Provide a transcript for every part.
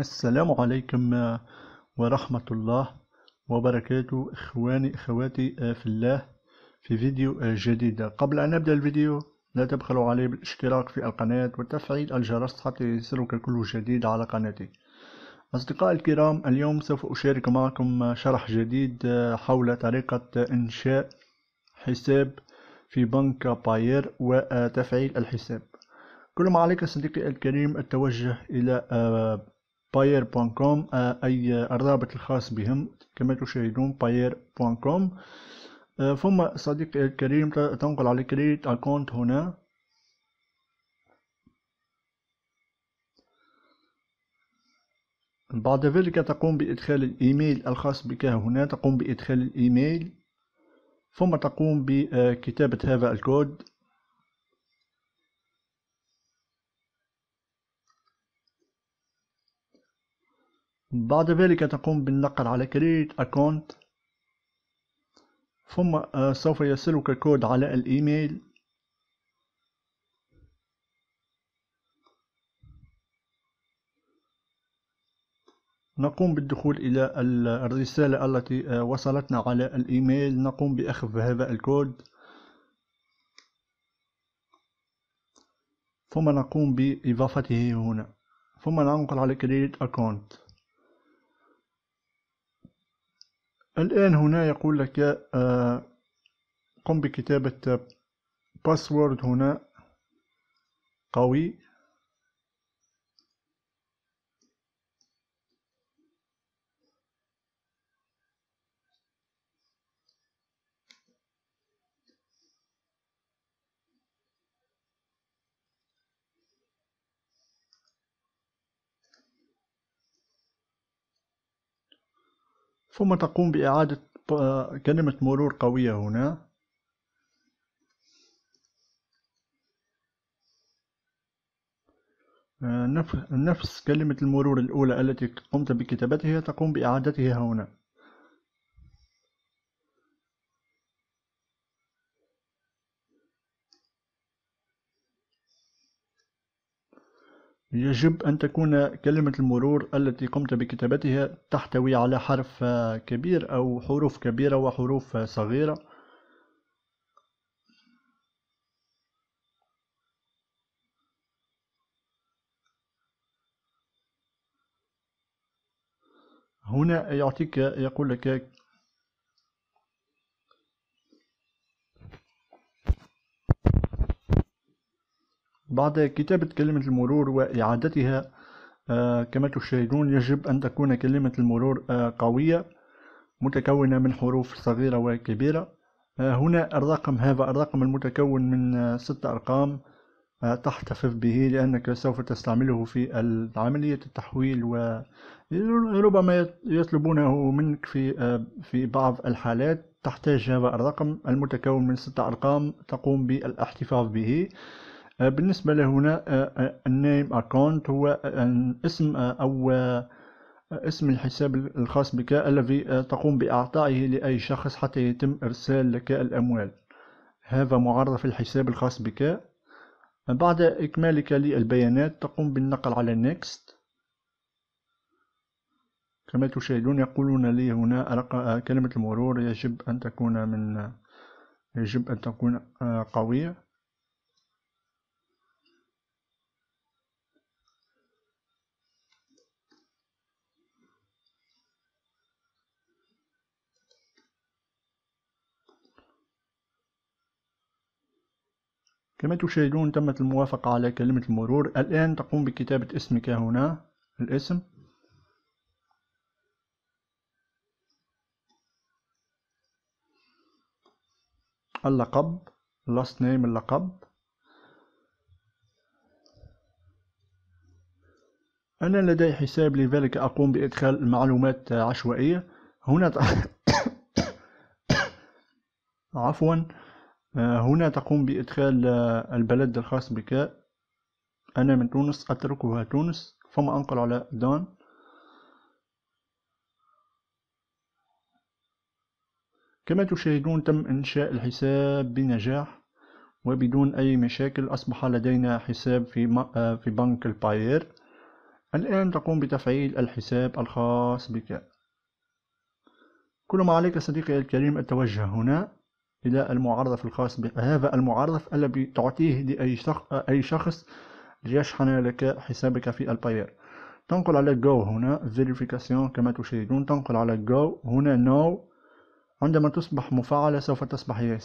السلام عليكم آه، ورحمة الله وبركاته إخواني إخواتي آه، في الله في فيديو آه، جديد قبل أن نبدأ الفيديو لا تبخلوا علي بالاشتراك في القناة وتفعيل الجرس حتى يصلك كل جديد على قناتي أصدقائي الكرام اليوم سوف أشارك معكم شرح جديد حول طريقة إنشاء حساب في بنك باير وتفعيل الحساب كل ما عليك صديقي الكريم التوجه إلى باير بوان كوم أي الرابط الخاص بهم كما تشاهدون باير بوان كوم ثم صديقي الكريم تنقل على كريت اكونت هنا بعد ذلك تقوم بإدخال الإيميل الخاص بك هنا تقوم بإدخال الإيميل ثم تقوم بكتابة هذا الكود بعد ذلك تقوم بالنقر على كريت أكونت ثم آه، سوف يصلك كود على الإيميل نقوم بالدخول إلى الرسالة التي آه، وصلتنا على الإيميل نقوم بأخذ هذا الكود ثم نقوم بإضافته هنا ثم ننقل على كريت أكونت الآن هنا يقول لك آه، قم بكتابة باسورد هنا قوي ثم تقوم بإعادة كلمة مرور قوية هنا آه، نفس كلمة المرور الأولى التي قمت بكتابتها تقوم بإعادتها هنا يجب أن تكون كلمة المرور التي قمت بكتابتها تحتوي على حرف كبير أو حروف كبيرة وحروف صغيرة هنا يعطيك يقول لك بعد كتابة كلمة المرور وإعادتها آه، كما تشاهدون يجب أن تكون كلمة المرور آه، قوية متكونة من حروف صغيرة وكبيرة آه، هنا الرقم هذا الرقم المتكون من ست أرقام تحتفظ به لأنك سوف تستعمله في عملية التحويل وربما يطلبونه منك في في بعض الحالات تحتاج هذا الرقم المتكون من ست أرقام تقوم بالاحتفاظ به آه، بالنسبة لهنا آه، آه، النيم اكونت هو اسم أو اسم الحساب الخاص بك الذي تقوم بإعطائه لأي شخص حتى يتم إرسال لك الأموال هذا معرف الحساب الخاص بك بعد إكمالك للبيانات تقوم بالنقل على Next كما تشاهدون يقولون لي هنا كلمة المرور يجب أن تكون من يجب أن تكون قوية كما تشاهدون تمت الموافقة على كلمة المرور الآن تقوم بكتابة اسمك هنا الاسم اللقب last name اللقب أنا لدي حساب لذلك أقوم بإدخال المعلومات عشوائية هنا عفوا آه، هنا تقوم بإدخال آه، البلد الخاص بك أنا من تونس أتركها تونس ثم أنقل على دان كما تشاهدون تم إنشاء الحساب بنجاح وبدون أي مشاكل أصبح لدينا حساب في, آه، في بنك الباير الآن تقوم بتفعيل الحساب الخاص بك كل ما عليك صديقي الكريم التوجه هنا إلى المعرف الخاص بك هذا المعرف الذي تعطيه لأي شخص, أي شخص ليشحن لك حسابك في الباير تنقل على جو هنا فيريفيكاسيون كما تشاهدون تنقل على جو هنا no عندما تصبح مفعلة سوف تصبح yes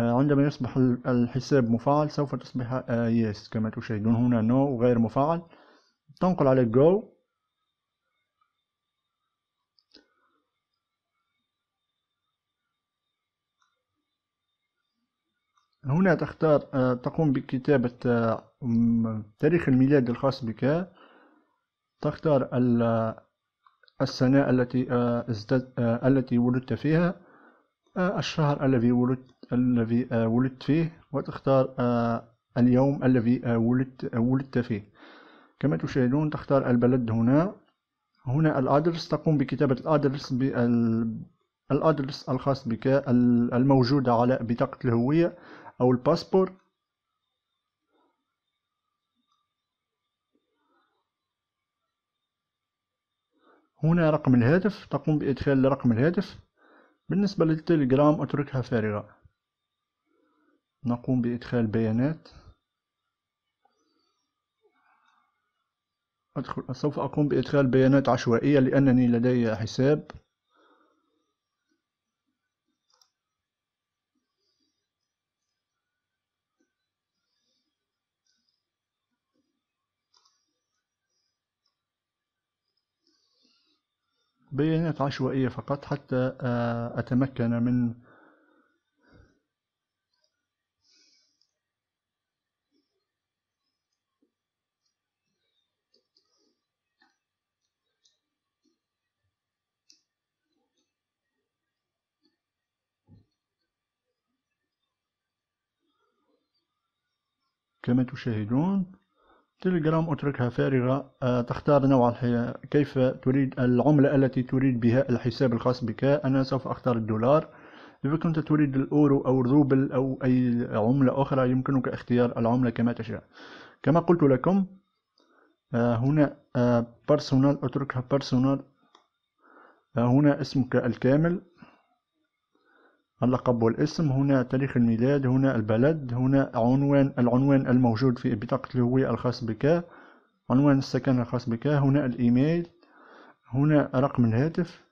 آه، عندما يصبح الحساب مفعل سوف تصبح آه، yes كما تشاهدون هنا no غير مفعل تنقل على جو هنا تختار آه، تقوم بكتابة آه، تاريخ الميلاد الخاص بك تختار آه، السنة التي التي ولدت فيها الشهر الذي ولدت الذي ولدت فيه وتختار اليوم الذي ولدت ولدت فيه كما تشاهدون تختار البلد هنا هنا الادرس تقوم بكتابة الادرس الادرس الخاص بك الموجودة على بطاقة الهوية او الباسبور هنا رقم الهاتف تقوم بإدخال رقم الهاتف بالنسبة للتليجرام أتركها فارغة نقوم بإدخال بيانات أدخل سوف أقوم بإدخال بيانات عشوائية لأنني لدي حساب بيانات عشوائية فقط حتى آه، أتمكن من كما تشاهدون تليجرام اتركها فارغة آه، تختار نوع كيف تريد العملة التي تريد بها الحساب الخاص بك أنا سوف أختار الدولار إذا كنت تريد الأورو أو الروبل أو أي عملة أخرى يمكنك اختيار العملة كما تشاء كما قلت لكم آه، هنا بيرسونال آه، اتركها بيرسونال هنا اسمك الكامل اللقب والاسم هنا تاريخ الميلاد هنا البلد هنا عنوان العنوان الموجود في بطاقة الهوية الخاص بك عنوان السكن الخاص بك هنا الإيميل هنا رقم الهاتف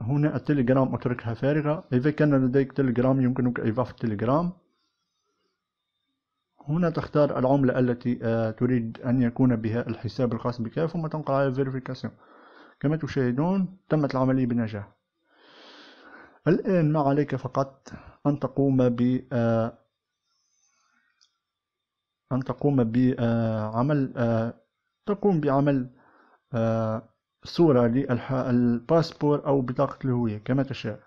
هنا التليجرام أتركها فارغة إذا كان لديك تليجرام يمكنك إضافة التليجرام هنا تختار العملة التي آه، تريد أن يكون بها الحساب الخاص بك ثم تنقل على كما تشاهدون تمت العملية بنجاح الآن ما عليك فقط أن تقوم ب آه، أن تقوم بعمل آه، آه، تقوم بعمل صورة للباسبور أو بطاقة الهوية كما تشاء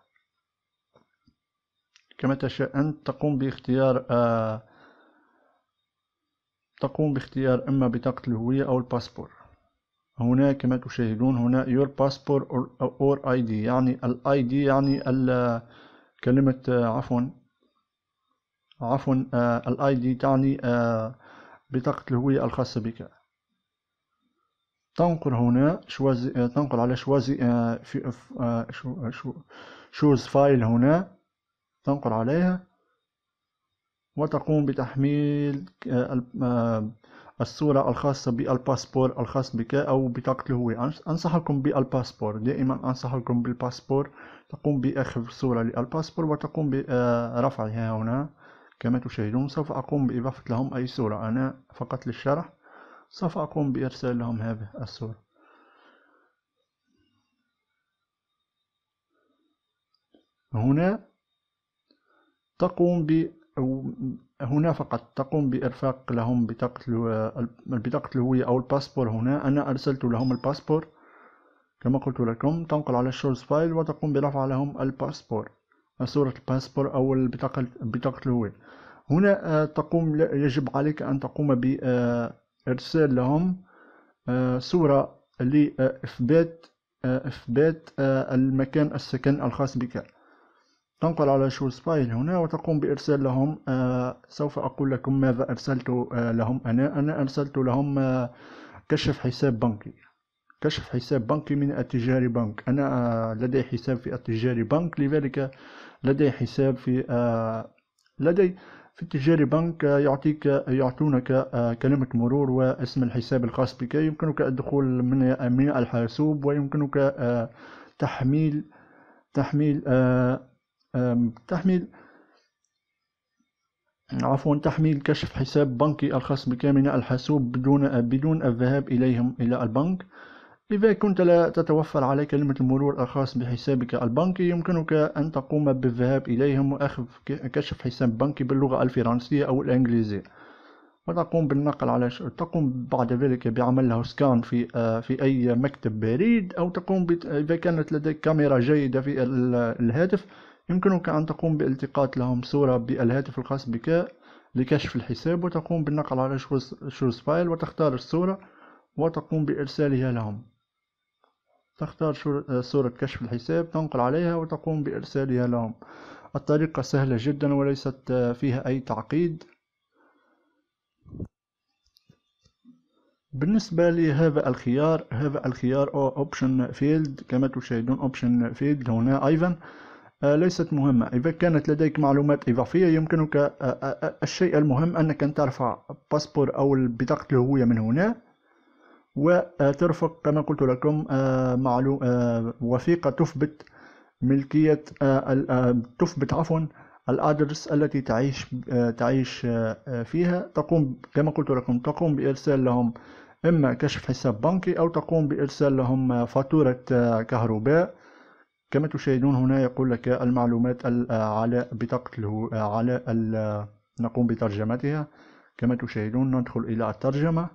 كما تشاء أنت تقوم باختيار تقوم باختيار إما بطاقة الهوية أو الباسبور هنا كما تشاهدون هنا your passport or, or ID يعني ال ID يعني ال كلمة آه، عفوا عفوا آه، ال ID تعني آه، بطاقة الهوية الخاصة بك تنقل هنا شوازي تنقل على شوازي في شو شو شوز فايل هنا تنقل عليها وتقوم بتحميل الصورة الخاصة بالباسبور الخاص بك أو بطاقة الهوية أنصحكم بالباسبور دائما أنصحكم بالباسبور تقوم بأخذ صورة للباسبور وتقوم برفعها هنا كما تشاهدون سوف أقوم بإضافة لهم أي صورة أنا فقط للشرح سوف أقوم بإرسال لهم هذه الصورة هنا تقوم ب هنا فقط تقوم بإرفاق لهم بطاقة الهوية أو الباسبور هنا أنا أرسلت لهم الباسبور كما قلت لكم تنقل على الشورز فايل وتقوم برفع لهم الباسبور صورة الباسبور أو البطاقة بطاقة الهوية هنا آه، تقوم يجب عليك أن تقوم بإرسال لهم آه، صورة لإثبات آه، إثبات المكان السكن الخاص بك تنقل على شورس فايل هنا وتقوم بإرسال لهم آه، سوف أقول لكم ماذا أرسلت آه، لهم أنا أنا أرسلت لهم آه، كشف حساب بنكي كشف حساب بنكي من التجاري بنك أنا لدي حساب في التجاري بنك لذلك لدي حساب في لدي في التجاري بنك يعطيك يعطونك كلمة مرور واسم الحساب الخاص بك يمكنك الدخول من من الحاسوب ويمكنك تحميل تحميل تحميل عفوا تحميل كشف حساب بنكي الخاص بك من الحاسوب بدون بدون الذهاب إليهم إلى البنك إذا كنت لا تتوفر عليك كلمة المرور الخاص بحسابك البنكي يمكنك أن تقوم بالذهاب إليهم وأخذ كشف حساب بنكي باللغة الفرنسية أو الإنجليزية وتقوم بالنقل على ش... تقوم بعد ذلك بعمل له سكان في في أي مكتب بريد أو تقوم ب... إذا كانت لديك كاميرا جيدة في الهاتف يمكنك أن تقوم بالتقاط لهم صورة بالهاتف الخاص بك لكشف الحساب وتقوم بالنقل على شورس فايل وتختار الصورة وتقوم بإرسالها لهم تختار صورة كشف الحساب تنقل عليها وتقوم بإرسالها لهم الطريقة سهلة جدا وليست فيها أي تعقيد بالنسبة لهذا الخيار هذا الخيار أو Option Field كما تشاهدون Option Field هنا أيضا آه، ليست مهمة إذا كانت لديك معلومات إضافية يمكنك آه، آه، الشيء المهم أنك أن ترفع باسبور أو بطاقة الهوية من هنا وترفق كما قلت لكم وثيقة تثبت ملكية تثبت عفوا الأدرس التي تعيش تعيش فيها تقوم كما قلت لكم تقوم بإرسال لهم إما كشف حساب بنكي أو تقوم بإرسال لهم فاتورة كهرباء كما تشاهدون هنا يقول لك المعلومات على بطاقة على نقوم بترجمتها كما تشاهدون ندخل إلى الترجمة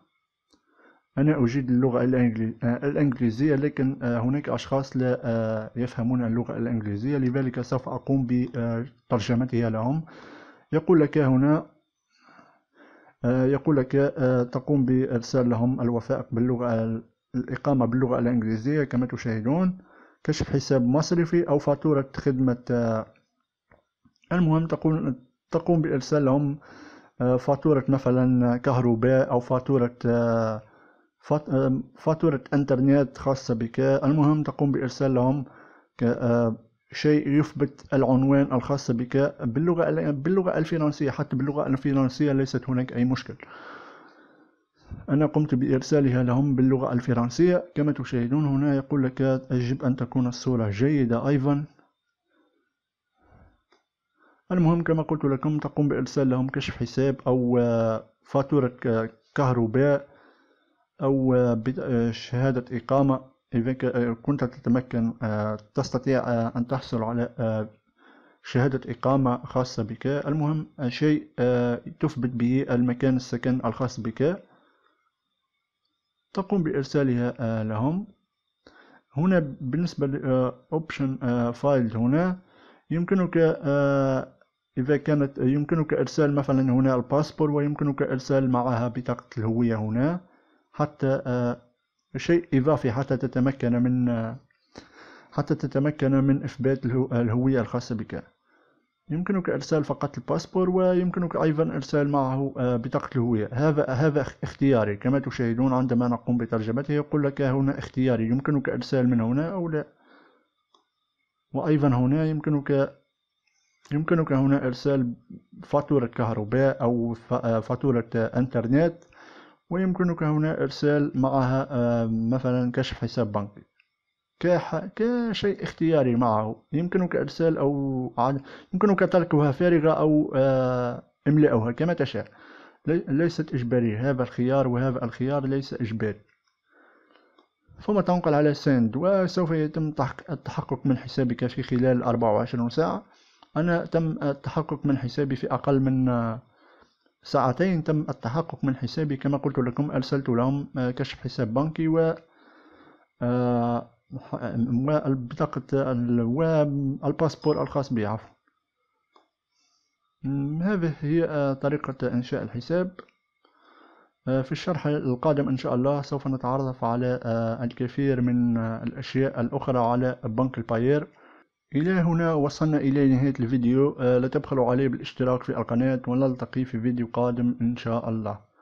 أنا أجيد اللغة الإنجليزية لكن هناك أشخاص لا آه، يفهمون اللغة الإنجليزية لذلك سوف أقوم بترجمتها لهم يقول لك هنا آه، يقول لك آه، تقوم بإرسال لهم الوثائق باللغة الإقامة باللغة الإنجليزية كما تشاهدون كشف حساب مصرفي أو فاتورة خدمة آه، المهم تقوم تقوم بإرسال لهم آه، فاتورة مثلا كهرباء أو فاتورة آه، فاتورة انترنت خاصة بك المهم تقوم بإرسال لهم شيء يثبت العنوان الخاص بك باللغة باللغة الفرنسية حتى باللغة الفرنسية ليست هناك أي مشكل أنا قمت بإرسالها لهم باللغة الفرنسية كما تشاهدون هنا يقول لك يجب أن تكون الصورة جيدة أيضا المهم كما قلت لكم تقوم بإرسال لهم كشف حساب أو فاتورة كهرباء أو شهادة إقامة إذا كنت تتمكن تستطيع أن تحصل على شهادة إقامة خاصة بك المهم شيء تثبت به المكان السكن الخاص بك تقوم بإرسالها آه، لهم هنا بالنسبة لأوبشن فايل آه، آه، هنا يمكنك إذا كانت يمكنك إرسال مثلا هنا الباسبور ويمكنك إرسال معها بطاقة الهوية هنا حتى شيء إضافي حتى تتمكن من حتى تتمكن من إثبات الهوية الخاصة بك يمكنك إرسال فقط الباسبور ويمكنك أيضا إرسال معه آه، بطاقة الهوية هذا هذا اختياري كما تشاهدون عندما نقوم بترجمته يقول لك هنا اختياري يمكنك إرسال من هنا أو لا وأيضا هنا يمكنك يمكنك هنا إرسال فاتورة كهرباء أو آه، فاتورة إنترنت ويمكنك هنا إرسال معها آه، مثلا كشف حساب بنكي كح... كشيء اختياري معه يمكنك إرسال أو يمكنك تركها فارغة أو آه، املاها كما تشاء ليست اجباري هذا الخيار وهذا الخيار ليس إجباري ثم تنقل على سند وسوف يتم التحقق من حسابك في خلال 24 ساعة أنا تم التحقق من حسابي في أقل من آه، ساعتين تم التحقق من حسابي كما قلت لكم أرسلت لهم آه، كشف حساب بنكي و بطاقة الباسبور الخاص بي عفوا هذه هي آه، طريقة إنشاء الحساب آه، في الشرح القادم إن شاء الله سوف نتعرف على آه، الكثير من الأشياء الأخرى على بنك الباير إلى هنا وصلنا إلى نهاية الفيديو لا تبخلوا عليه بالاشتراك في القناة ونلتقي في فيديو قادم إن شاء الله